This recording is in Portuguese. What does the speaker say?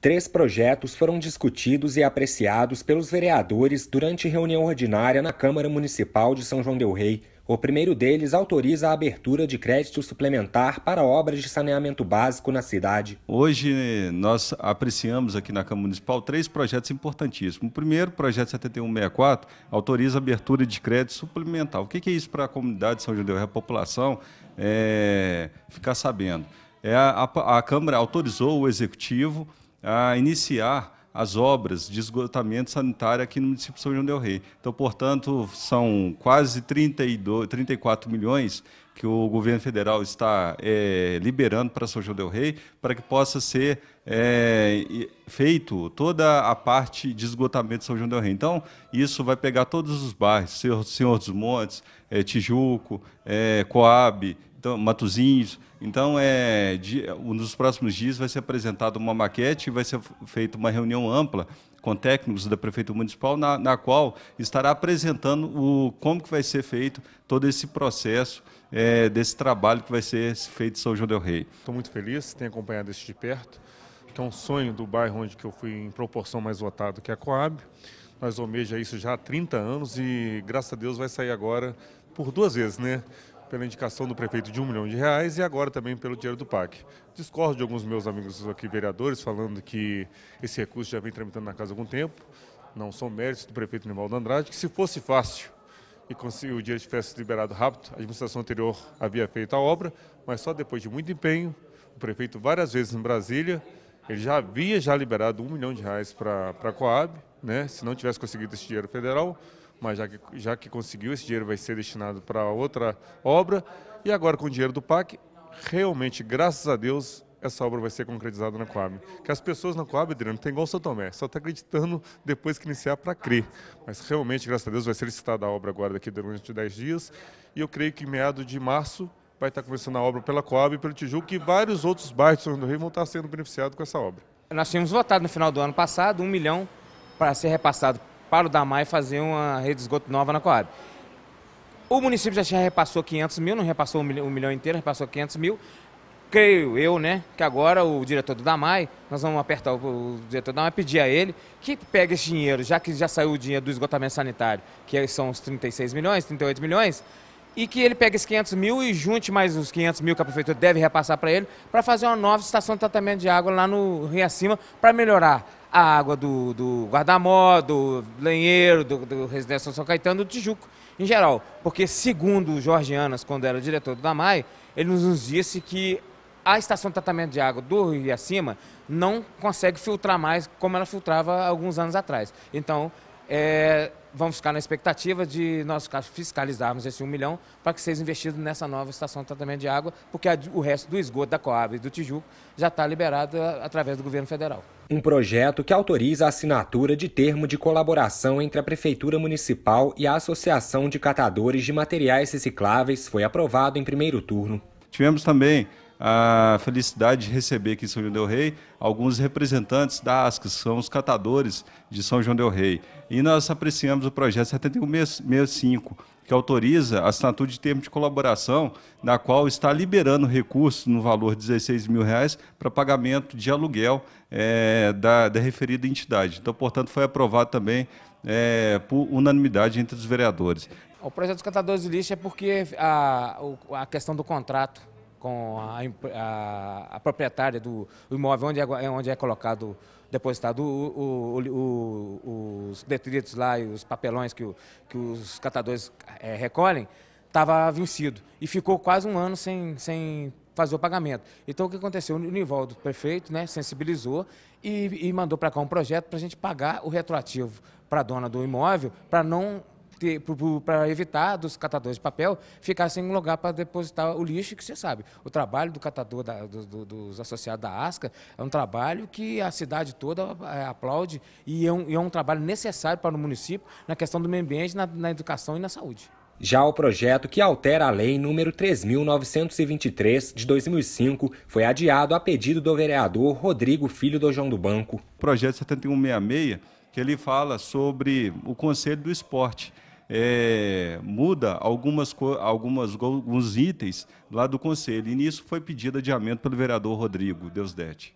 Três projetos foram discutidos e apreciados pelos vereadores durante reunião ordinária na Câmara Municipal de São João Del Rei. O primeiro deles autoriza a abertura de crédito suplementar para obras de saneamento básico na cidade. Hoje nós apreciamos aqui na Câmara Municipal três projetos importantíssimos. O primeiro, o projeto 7164, autoriza a abertura de crédito suplementar. O que é isso para a comunidade de São João Del Rei, a população, é, ficar sabendo? É, a, a Câmara autorizou o Executivo a iniciar as obras de esgotamento sanitário aqui no município de São João del Rei. Então, portanto, são quase 32, 34 milhões que o governo federal está é, liberando para São João del Rei para que possa ser é, feito toda a parte de esgotamento de São João del Rei. Então, isso vai pegar todos os bairros, Senhor, Senhor dos Montes, é, Tijuco, é, Coab, então, Matozinhos. Então, é, de, nos próximos dias vai ser apresentada uma maquete e vai ser feita uma reunião ampla com técnicos da Prefeitura Municipal, na, na qual estará apresentando o, como que vai ser feito todo esse processo é, desse trabalho que vai ser feito em São João del Rei. Estou muito feliz, tenho acompanhado isso de perto, que é um sonho do bairro onde que eu fui em proporção mais votado, que é a Coab. Nós almejamos isso já há 30 anos e, graças a Deus, vai sair agora por duas vezes, né? pela indicação do prefeito de um milhão de reais e agora também pelo dinheiro do PAC. Discordo de alguns meus amigos aqui vereadores falando que esse recurso já vem tramitando na casa há algum tempo, não são méritos do prefeito Nivaldo Andrade, que se fosse fácil e o dinheiro tivesse liberado rápido, a administração anterior havia feito a obra, mas só depois de muito empenho, o prefeito várias vezes em Brasília, ele já havia já liberado um milhão de reais para a Coab, né? se não tivesse conseguido esse dinheiro federal, mas já que, já que conseguiu, esse dinheiro vai ser destinado para outra obra. E agora, com o dinheiro do PAC, realmente, graças a Deus, essa obra vai ser concretizada na Coab. Que as pessoas na Coab, Adriano, tem igual o São Tomé, só está acreditando depois que iniciar para crer. Mas realmente, graças a Deus, vai ser licitada a obra agora daqui durante 10 dias. E eu creio que em meado de março vai estar tá começando a obra pela Coab e pelo Tijuca e vários outros bairros do Rio vão estar tá sendo beneficiados com essa obra. Nós tínhamos votado no final do ano passado um milhão para ser repassado para o Damai fazer uma rede de esgoto nova na Coab. O município já tinha repassou 500 mil, não repassou um milhão inteiro, repassou 500 mil. Creio eu, né, que agora o diretor do Damai, nós vamos apertar o, diretor do Damai, pedir a ele que pegue esse dinheiro, já que já saiu o dinheiro do esgotamento sanitário, que é, são os 36 milhões, 38 milhões, e que ele pegue esses 500 mil e junte mais os 500 mil que a prefeitura deve repassar para ele, para fazer uma nova estação de tratamento de água lá no Rio Acima, para melhorar a água do, do guardamó, do lenheiro, do, do Residência São Caetano, do Tijuco, em geral. Porque, segundo o Jorge Anas, quando era diretor do DAMAI, ele nos disse que a estação de tratamento de água do Rio Acima não consegue filtrar mais como ela filtrava alguns anos atrás. Então, é, vamos ficar na expectativa de nós fiscalizarmos esse 1 milhão para que seja investido nessa nova estação de tratamento de água, porque o resto do esgoto da Coab e do Tijuco já está liberado é, através do governo federal. Um projeto que autoriza a assinatura de termo de colaboração entre a Prefeitura Municipal e a Associação de Catadores de Materiais Recicláveis foi aprovado em primeiro turno. Tivemos também a felicidade de receber aqui em São João del Rei alguns representantes da que são os catadores de São João del Rei. E nós apreciamos o projeto 7165, que autoriza a assinatura de termo de colaboração, na qual está liberando recursos no valor de 16 mil reais para pagamento de aluguel é, da, da referida entidade. Então, portanto, foi aprovado também é, por unanimidade entre os vereadores. O projeto dos catadores de lixo é porque a, a questão do contrato com a, a, a proprietária do imóvel onde é, onde é colocado, depositado o, o, o, os detritos lá e os papelões que, que os catadores é, recolhem, estava vencido e ficou quase um ano sem, sem fazer o pagamento. Então o que aconteceu? O Nivaldo, prefeito, né, sensibilizou e, e mandou para cá um projeto para a gente pagar o retroativo para a dona do imóvel, para não para evitar dos catadores de papel ficar sem um lugar para depositar o lixo, que você sabe. O trabalho do catador, da, do, do, dos associados da ASCA, é um trabalho que a cidade toda eh, aplaude e é um, é um trabalho necessário para o município na questão do meio ambiente, na, na educação e na saúde. Já o projeto que altera a lei número 3923 de 2005 foi adiado a pedido do vereador Rodrigo Filho do João do Banco. O projeto 7166, que ele fala sobre o Conselho do Esporte é, muda algumas, algumas, alguns itens lá do Conselho. E nisso foi pedido adiamento pelo vereador Rodrigo Deusdete.